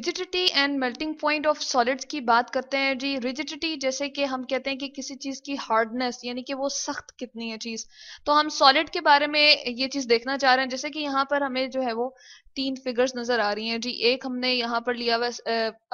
rigidity and melting point of solids की बात करते हैं जी रिजिडिटी जैसे कि हम कहते हैं कि किसी चीज़ की हार्डनेस यानी कि वो सख्त कितनी है चीज़ तो हम सॉलिड के बारे में ये चीज़ देखना चाह रहे हैं जैसे कि यहाँ पर हमें जो है वो तीन फिगर्स नज़र आ रही हैं जी एक हमने यहाँ पर लिया हुआ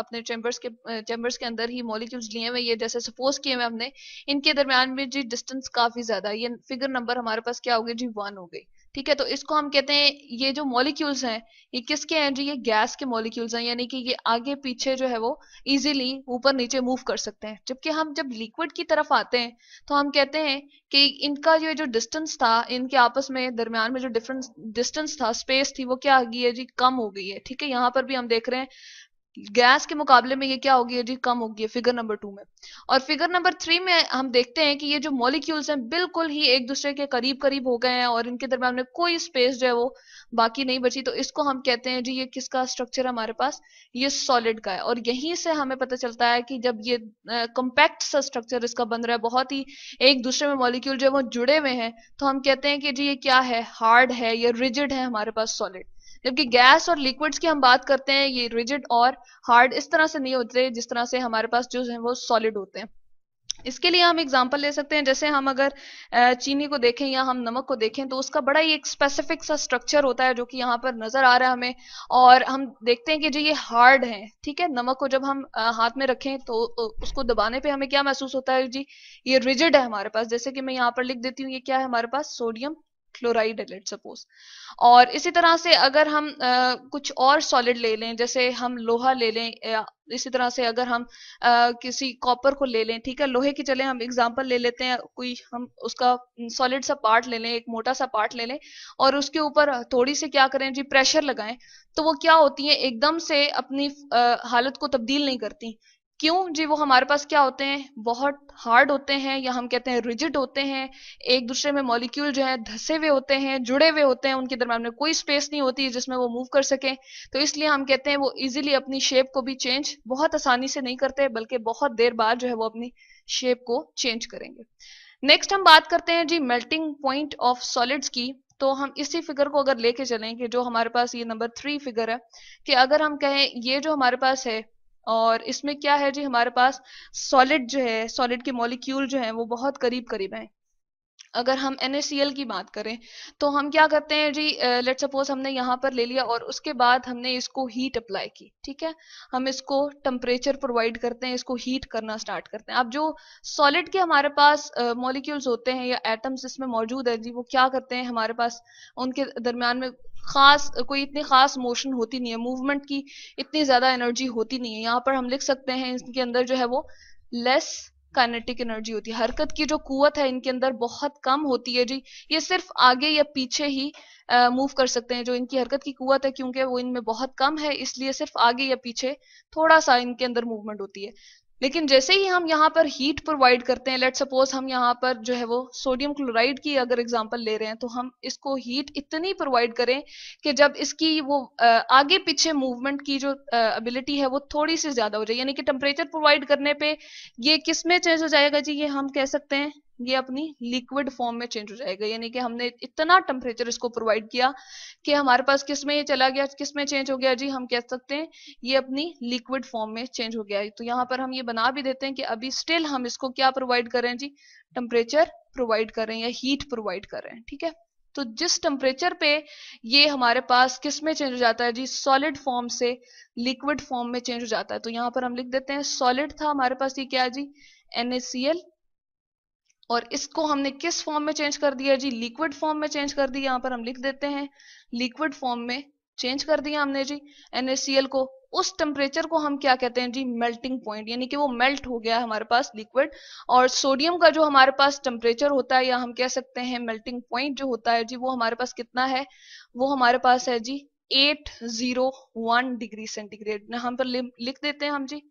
अपने चैम्बर्स के चैम्बर्स के अंदर ही मॉलिक्यूल्स लिए हुए ये जैसे सपोज किए हुए हमने इनके दरम्यान में जी डिस्टेंस काफ़ी ज़्यादा ये फिगर नंबर हमारे पास क्या हो गई जी वन हो गई ठीक है तो इसको हम कहते हैं ये जो मॉलिक्यूल्स हैं ये किसके हैं जी ये गैस के मॉलिक्यूल्स हैं यानी कि ये आगे पीछे जो है वो इजीली ऊपर नीचे मूव कर सकते हैं जबकि हम जब लिक्विड की तरफ आते हैं तो हम कहते हैं कि इनका ये जो डिस्टेंस था इनके आपस में दरम्यान में जो डिफरेंस डिस्टेंस था स्पेस थी वो क्या आ गई है जी कम हो गई है ठीक है यहाँ पर भी हम देख रहे हैं गैस के मुकाबले में ये क्या होगी जी कम होगी फिगर नंबर टू में और फिगर नंबर थ्री में हम देखते हैं कि ये जो मॉलिक्यूल्स हैं बिल्कुल ही एक दूसरे के करीब करीब हो गए हैं और इनके दरम्यान में कोई स्पेस जो है वो बाकी नहीं बची तो इसको हम कहते हैं जी ये किसका स्ट्रक्चर हमारे पास ये सॉलिड का है और यहीं से हमें पता चलता है कि जब ये कम्पैक्ट सा स्ट्रक्चर इसका बन रहा है बहुत ही एक दूसरे में मॉलिक्यूल जो है वो जुड़े हुए हैं तो हम कहते हैं कि जी ये क्या है हार्ड है या रिजिड है हमारे पास सॉलिड जबकि गैस और लिक्विड्स की हम बात करते हैं ये रिजिड और हार्ड इस तरह से नहीं होते जिस तरह से हमारे पास जो है वो सॉलिड होते हैं इसके लिए हम एग्जाम्पल ले सकते हैं जैसे हम अगर चीनी को देखें या हम नमक को देखें तो उसका बड़ा ही एक स्पेसिफिक सा स्ट्रक्चर होता है जो कि यहाँ पर नजर आ रहा है हमें और हम देखते हैं कि जो ये हार्ड है ठीक है नमक को जब हम हाथ में रखें तो उसको दबाने पे हमें क्या महसूस होता है जी ये रिजिड है हमारे पास जैसे कि मैं यहाँ पर लिख देती हूँ ये क्या है हमारे पास सोडियम क्लोराइड है लेट सपोज और इसी तरह से अगर हम आ, कुछ और सॉलिड ले लें जैसे हम लोहा ले लें इसी तरह से अगर हम आ, किसी कॉपर को ले लें ठीक है लोहे की चले हम एग्जाम्पल ले लेते हैं कोई हम उसका सॉलिड सा पार्ट ले लें एक मोटा सा पार्ट ले लें और उसके ऊपर थोड़ी सी क्या करें जी प्रेशर लगाएं तो वो क्या होती है एकदम से अपनी आ, हालत को तब्दील नहीं करती क्यों जी वो हमारे पास क्या होते हैं बहुत हार्ड होते हैं या हम कहते हैं रिजिड होते हैं एक दूसरे में मॉलिक्यूल जो है धसे हुए होते हैं जुड़े हुए होते हैं उनके दरम्यान में कोई स्पेस नहीं होती जिसमें वो मूव कर सके तो इसलिए हम कहते हैं वो इजिली अपनी शेप को भी चेंज बहुत आसानी से नहीं करते बल्कि बहुत देर बाद जो है वो अपनी शेप को चेंज करेंगे नेक्स्ट हम बात करते हैं जी मेल्टिंग पॉइंट ऑफ सॉलिड्स की तो हम इसी फिगर को अगर लेके चलें कि जो हमारे पास ये नंबर थ्री फिगर है कि अगर हम कहें ये जो हमारे पास है और इसमें क्या है जी हमारे पास सॉलिड जो है सॉलिड के मॉलिक्यूल जो है वो बहुत करीब करीब हैं अगर हम एन की बात करें तो हम क्या करते हैं जी लेट uh, सपोज हमने यहाँ पर ले लिया और उसके बाद हमने इसको हीट अप्लाई की ठीक है हम इसको टेम्परेचर प्रोवाइड करते हैं इसको हीट करना स्टार्ट करते हैं अब जो सॉलिड के हमारे पास मॉलिक्यूल्स uh, होते हैं या एटम्स इसमें मौजूद है जी वो क्या करते हैं हमारे पास उनके दरम्यान में खास कोई इतनी खास मोशन होती नहीं है मूवमेंट की इतनी ज्यादा एनर्जी होती नहीं है यहाँ पर हम लिख सकते हैं इसके अंदर जो है वो लेस काइनेटिक एनर्जी होती है हरकत की जो कुत है इनके अंदर बहुत कम होती है जी ये सिर्फ आगे या पीछे ही मूव कर सकते हैं जो इनकी हरकत की कुत है क्योंकि वो इनमें बहुत कम है इसलिए सिर्फ आगे या पीछे थोड़ा सा इनके अंदर मूवमेंट होती है लेकिन जैसे ही हम यहाँ पर हीट प्रोवाइड करते हैं लेट सपोज हम यहाँ पर जो है वो सोडियम क्लोराइड की अगर एग्जांपल ले रहे हैं तो हम इसको हीट इतनी प्रोवाइड करें कि जब इसकी वो आगे पीछे मूवमेंट की जो एबिलिटी है वो थोड़ी सी ज्यादा हो जाए यानी कि टेम्परेचर प्रोवाइड करने पे ये किस में चेंज हो जाएगा जी ये हम कह सकते हैं ये अपनी लिक्विड फॉर्म में चेंज हो जाएगा यानी कि हमने इतना टेम्परेचर इसको प्रोवाइड किया कि हमारे पास किस में ये चला गया किस में चेंज हो गया जी हम कह सकते हैं ये अपनी लिक्विड फॉर्म में चेंज हो गया है तो यहाँ पर हम ये बना भी देते हैं कि अभी स्टिल हम इसको क्या प्रोवाइड कर रहे हैं जी टेम्परेचर प्रोवाइड कर रहे हैं या हीट प्रोवाइड कर रहे हैं ठीक है तो जिस टेम्परेचर पे ये हमारे पास किस में चेंज हो जाता है जी सॉलिड फॉर्म से लिक्विड फॉर्म में चेंज हो जाता है तो यहाँ पर हम लिख देते हैं सॉलिड था हमारे पास ये क्या जी NaCl और इसको हमने किस फॉर्म में चेंज कर दिया जी लिक्विड फॉर्म में चेंज कर दिया यहाँ पर हम लिख देते हैं लिक्विड फॉर्म में चेंज कर दिया हमने जी NaCl को उस टेम्परेचर को हम क्या कहते हैं जी मेल्टिंग पॉइंट यानी कि वो मेल्ट हो गया हमारे पास लिक्विड और सोडियम का जो हमारे पास टेम्परेचर होता है या हम कह सकते हैं मेल्टिंग पॉइंट जो होता है जी वो हमारे पास कितना है वो हमारे पास है जी at zero one degree centigrade यहाँ पर लिख देते हैं हम जी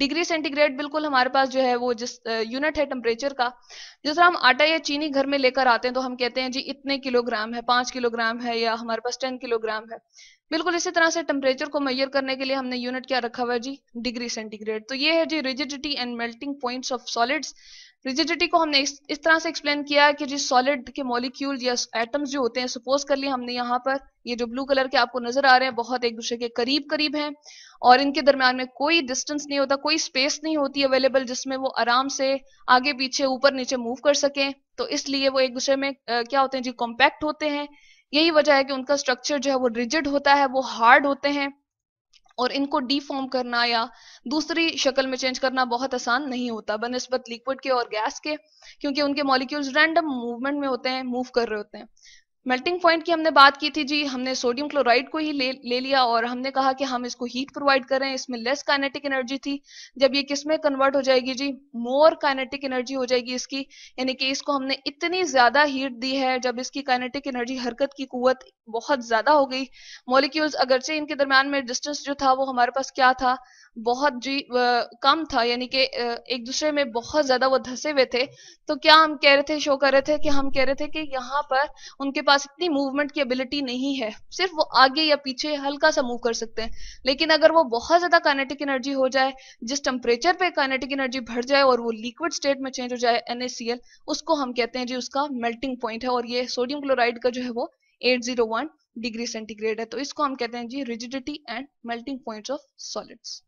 डिग्री सेंटीग्रेड बिल्कुल हमारे पास जो है वो जिस यूनिट है टेम्परेचर का जिस तरह हम आटा या चीनी घर में लेकर आते हैं तो हम कहते हैं जी इतने किलोग्राम है पांच किलोग्राम है या हमारे पास टेन किलोग्राम है बिल्कुल इसी तरह से टेम्परेचर को मैयर करने के लिए हमने यूनिट क्या रखा हुआ है जी डिग्री सेंटीग्रेड तो ये है जी rigidity and melting points of solids rigidity को हमने इस, तरह से एक्सप्लेन किया कि जिस सॉलिड के मॉलिक्यूल या एटम्स जो होते हैं सपोज कर लिए हमने यहाँ पर ये जो ब्लू कलर के आपको नजर आ रहे हैं बहुत एक दूसरे के करीब करीब हैं और इनके दरम्यान में कोई डिस्टेंस नहीं होता कोई स्पेस नहीं होती अवेलेबल जिसमें वो आराम से आगे पीछे ऊपर नीचे मूव कर सकें तो इसलिए वो एक दूसरे में क्या होते हैं जी कॉम्पैक्ट होते हैं यही वजह है कि उनका स्ट्रक्चर जो है वो रिजिड होता है वो हार्ड होते हैं और इनको डिफॉर्म करना या दूसरी शक्ल में चेंज करना बहुत आसान नहीं होता बनस्बत लिक्विड के और गैस के क्योंकि उनके मॉलिक्यूल्स रैंडम मूवमेंट में होते हैं मूव कर रहे होते हैं मेल्टिंग पॉइंट की हमने बात की थी जी हमने सोडियम क्लोराइड को ही ले, ले लिया और हमने कहा कि हम इसको हीट प्रोवाइड करें इसमें लेस काइनेटिक एनर्जी थी जब ये किस में कन्वर्ट हो जाएगी जी मोर काइनेटिक एनर्जी हो जाएगी इसकी यानी कि इसको हमने इतनी ज्यादा हीट दी है जब इसकी काइनेटिक एनर्जी हरकत की कुत बहुत ज्यादा हो गई मोलिक्यूल्स अगरचे इनके दरम्यान में डिस्टेंस जो था वो हमारे पास क्या था बहुत जी आ, कम था यानी कि एक दूसरे में बहुत ज्यादा वो धसे हुए थे तो क्या हम कह रहे थे शो कर रहे थे कि हम कह रहे थे कि यहाँ पर उनके पास पास इतनी मूवमेंट की एबिलिटी नहीं है सिर्फ वो आगे या पीछे हल्का सा मूव कर सकते हैं लेकिन अगर वो बहुत ज्यादा काइनेटिक एनर्जी हो जाए जिस टेम्परेचर पे काइनेटिक एनर्जी भर जाए और वो लिक्विड स्टेट में चेंज हो जाए एन उसको हम कहते हैं जी उसका मेल्टिंग पॉइंट है और ये सोडियम क्लोराइड का जो है वो एट डिग्री सेंटीग्रेड है तो इसको हम कहते हैं जी rigidity and melting point of solids